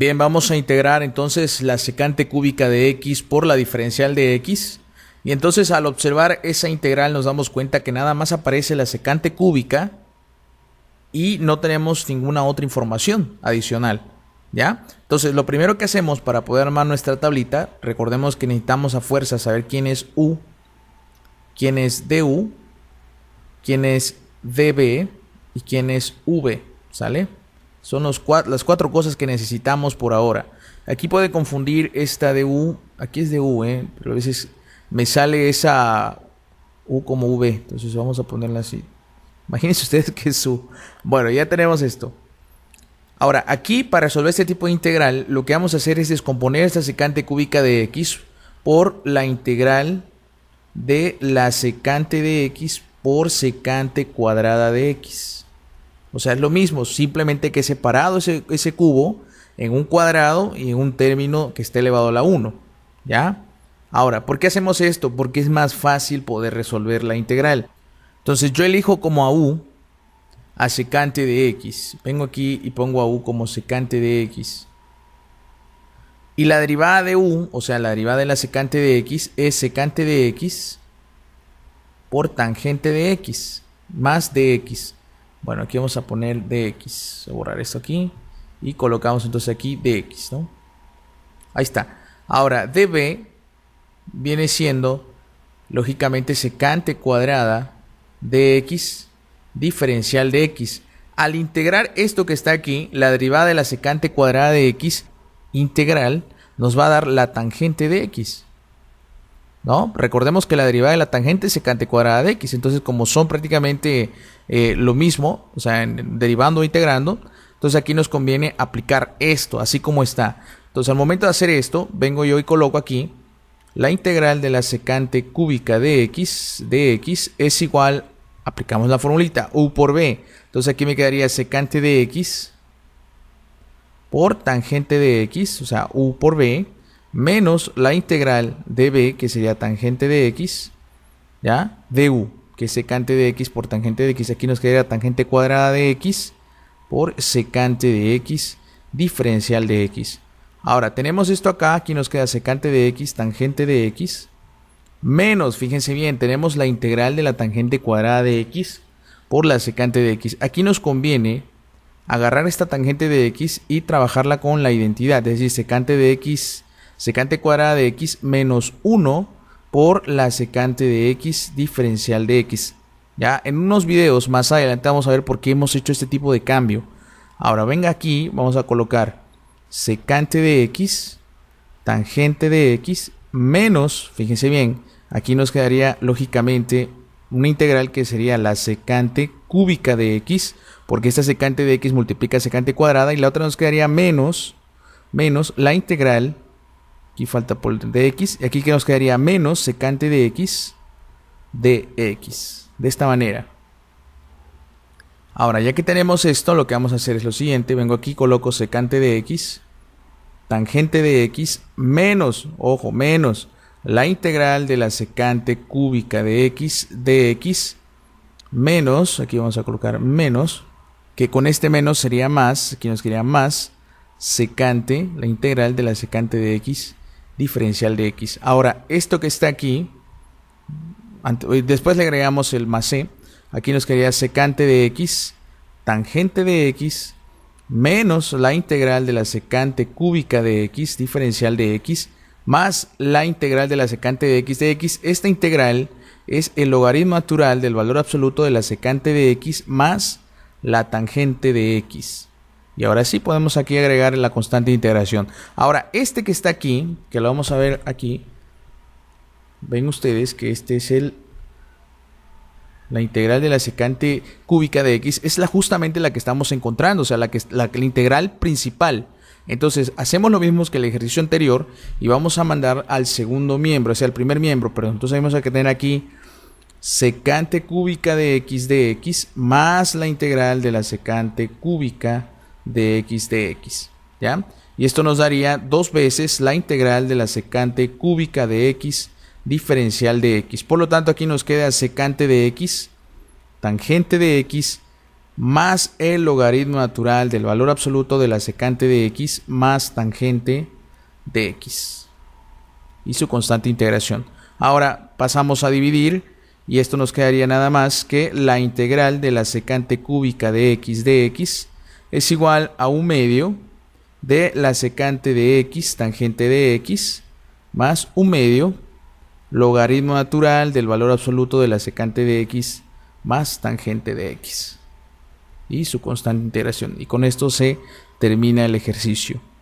Bien, vamos a integrar entonces la secante cúbica de x por la diferencial de x. Y entonces al observar esa integral nos damos cuenta que nada más aparece la secante cúbica y no tenemos ninguna otra información adicional. ¿Ya? Entonces lo primero que hacemos para poder armar nuestra tablita, recordemos que necesitamos a fuerza saber quién es u, quién es du, quién es db y quién es v, ¿sale? Son los las cuatro cosas que necesitamos por ahora. Aquí puede confundir esta de U. Aquí es de U, ¿eh? pero a veces me sale esa U como V. Entonces vamos a ponerla así. Imagínense ustedes que es U. Bueno, ya tenemos esto. Ahora, aquí para resolver este tipo de integral, lo que vamos a hacer es descomponer esta secante cúbica de X por la integral de la secante de X por secante cuadrada de X. O sea, es lo mismo, simplemente que he separado ese, cubo en un cuadrado y en un término que esté elevado a la 1. ¿Ya? Ahora, ¿por qué hacemos esto? Porque es más fácil poder resolver la integral. Entonces yo elijo como a u a secante de x. Vengo aquí y pongo a u como secante de x. Y la derivada de u, o sea, la derivada de la secante de x, es secante de x por tangente de x, más de x. Bueno, aquí vamos a poner DX. Voy a borrar esto aquí. Y colocamos entonces aquí DX, ¿no? Ahí está. Ahora, DB viene siendo, lógicamente, secante cuadrada de x diferencial de x. Al integrar esto que está aquí, la derivada de la secante cuadrada de x integral nos va a dar la tangente de x. ¿no? Recordemos que la derivada de la tangente es secante cuadrada de x, entonces como son prácticamente eh, lo mismo, o sea, derivando o integrando, entonces aquí nos conviene aplicar esto, así como está. Entonces al momento de hacer esto, vengo yo y coloco aquí la integral de la secante cúbica de x, de x es igual, aplicamos la formulita, u por b, entonces aquí me quedaría secante de x por tangente de x, o sea, u por b, menos la integral de b, que sería tangente de x, ¿ya? De u, que es secante de x por tangente de x. Aquí nos queda tangente cuadrada de x por secante de x diferencial de x. Ahora, tenemos esto acá, aquí nos queda secante de x, tangente de x, menos, fíjense bien, tenemos la integral de la tangente cuadrada de x por la secante de x. Aquí nos conviene agarrar esta tangente de x y trabajarla con la identidad, es decir, secante de x secante cuadrada de x menos 1 por la secante de x diferencial de x. Ya en unos videos más adelante vamos a ver por qué hemos hecho este tipo de cambio. Ahora venga aquí, vamos a colocar secante de x, tangente de x, menos, fíjense bien, aquí nos quedaría lógicamente una integral que sería la secante cúbica de x, porque esta secante de x multiplica secante cuadrada y la otra nos quedaría menos, menos la integral Aquí falta por x Y aquí que nos quedaría menos secante de x de x. De esta manera. Ahora, ya que tenemos esto, lo que vamos a hacer es lo siguiente. Vengo aquí, coloco secante de x, tangente de x, menos, ojo, menos la integral de la secante cúbica de x de x, menos, aquí vamos a colocar menos, que con este menos sería más, aquí nos quedaría más, secante, la integral de la secante de x diferencial de x. Ahora, esto que está aquí, eh, después le agregamos el más c, aquí nos quedaría secante de x, tangente de x, menos la integral de la secante cúbica de x, diferencial de x, más la integral de la secante de x de x. Esta integral es el logaritmo natural del valor absoluto de la secante de x más la tangente de x. Y ahora sí podemos aquí agregar la constante de integración. Ahora, este que está aquí, que lo vamos a ver aquí, ven ustedes que este es el la integral de la secante cúbica de x es la, justamente la que estamos encontrando, o sea, la, que, integral principal. Entonces, hacemos lo mismo que el ejercicio anterior y vamos a mandar al segundo miembro, o sea, al primer miembro, pero entonces vamos a tener aquí secante cúbica de x de x más la integral de la secante cúbica de x de x. ¿ya? Y esto nos daría dos veces la integral de la secante cúbica de x diferencial de x. Por lo tanto, aquí nos queda secante de x, tangente de x, más el logaritmo natural del valor absoluto de la secante de x más tangente de x. Y su constante integración. Ahora pasamos a dividir y esto nos quedaría nada más que la integral de la secante cúbica de x de x es igual a un medio de la secante de x, tangente de x, más un medio logaritmo natural del valor absoluto de la secante de x más tangente de x y su constante integración. Y con esto se termina el ejercicio.